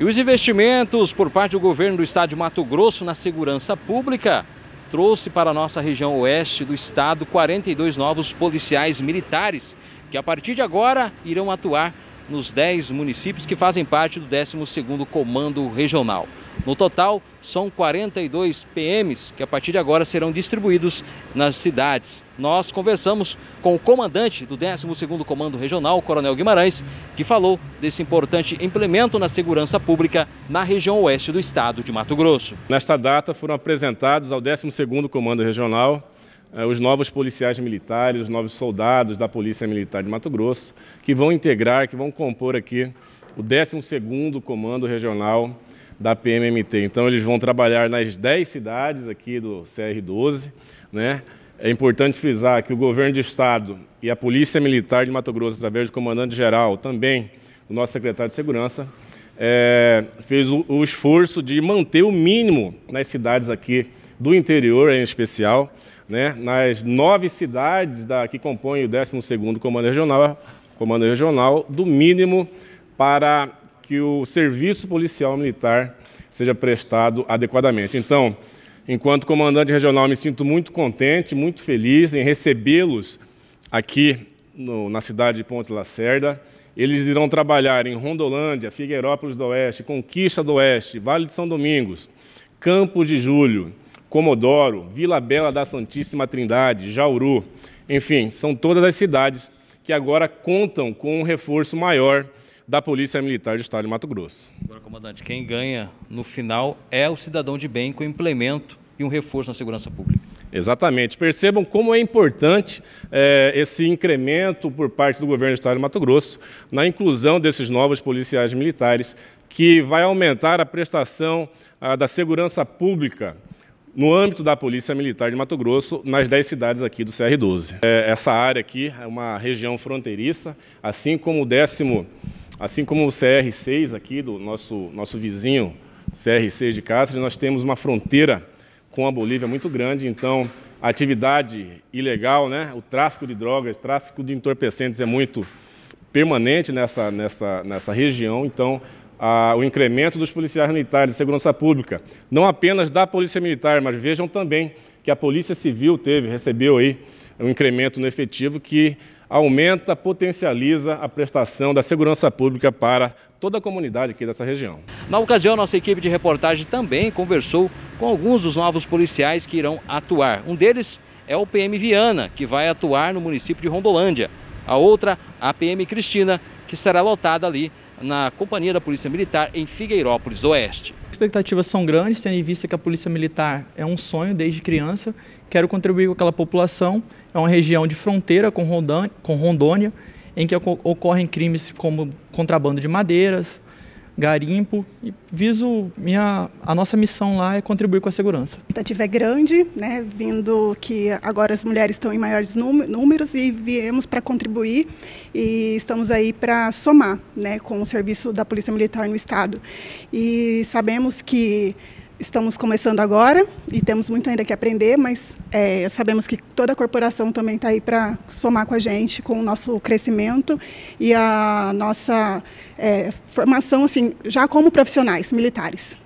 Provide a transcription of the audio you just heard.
E os investimentos por parte do governo do estado de Mato Grosso na segurança pública trouxe para a nossa região oeste do estado 42 novos policiais militares, que a partir de agora irão atuar nos 10 municípios que fazem parte do 12º Comando Regional. No total, são 42 PMs que a partir de agora serão distribuídos nas cidades. Nós conversamos com o comandante do 12º Comando Regional, Coronel Guimarães, que falou desse importante implemento na segurança pública na região oeste do estado de Mato Grosso. Nesta data foram apresentados ao 12º Comando Regional eh, os novos policiais militares, os novos soldados da Polícia Militar de Mato Grosso, que vão integrar, que vão compor aqui o 12º Comando Regional da PMMT. Então, eles vão trabalhar nas 10 cidades aqui do CR12. Né? É importante frisar que o governo de Estado e a Polícia Militar de Mato Grosso, através do comandante-geral, também o nosso secretário de Segurança, é, fez o, o esforço de manter o mínimo nas cidades aqui do interior, em especial, né, nas nove cidades da, que compõem o 12º Comando Regional, Comando Regional, do mínimo para que o serviço policial militar seja prestado adequadamente. Então, enquanto comandante regional, me sinto muito contente, muito feliz em recebê-los aqui no, na cidade de Ponte Lacerda. Eles irão trabalhar em Rondolândia, Figueirópolis do Oeste, Conquista do Oeste, Vale de São Domingos, Campos de Julho, Comodoro, Vila Bela da Santíssima Trindade, Jauru. Enfim, são todas as cidades que agora contam com um reforço maior da Polícia Militar do Estado de Mato Grosso. Agora, comandante, quem ganha no final é o cidadão de bem com implemento e um reforço na segurança pública. Exatamente. Percebam como é importante é, esse incremento por parte do governo do Estado de Mato Grosso na inclusão desses novos policiais militares, que vai aumentar a prestação a, ah, da segurança pública no âmbito da Polícia Militar de Mato Grosso, nas 10 cidades aqui do CR12. É, essa área aqui é uma região fronteiriça, assim como o décimo, assim como o CR6 aqui do nosso, nosso vizinho CR6 de Cáceres, nós temos uma fronteira com a Bolívia muito grande, então a atividade ilegal, né, o tráfico de drogas, tráfico de entorpecentes é muito permanente nessa, nessa, nessa região, então a, o incremento dos policiais militares de segurança pública, não apenas da Polícia Militar, mas vejam também que a Polícia Civil teve, recebeu aí um incremento no efetivo que aumenta, potencializa a prestação da segurança pública para toda a comunidade aqui dessa região. Na ocasião, nossa equipe de reportagem também conversou com alguns dos novos policiais que irão atuar. Um deles é o PM Viana, que vai atuar no município de Rondolândia. A outra, a PM Cristina, que será lotada ali na Companhia da Polícia Militar em Figueirópolis Oeste. As expectativas são grandes, tendo em vista que a Polícia Militar é um sonho desde criança. Quero contribuir com aquela população. É uma região de fronteira com Rondônia, com Rondônia em que ocorrem crimes como contrabando de madeiras, garimpo e viso minha a nossa missão lá é contribuir com a segurança. A expectativa é grande, né, vindo que agora as mulheres estão em maiores números e viemos para contribuir e estamos aí para somar, né, com o serviço da Polícia Militar no estado. E sabemos que estamos começando agora e temos muito ainda que aprender, mas é, sabemos que toda a corporação também está aí para somar com a gente, com o nosso crescimento e a nossa é, formação, assim, já como profissionais militares.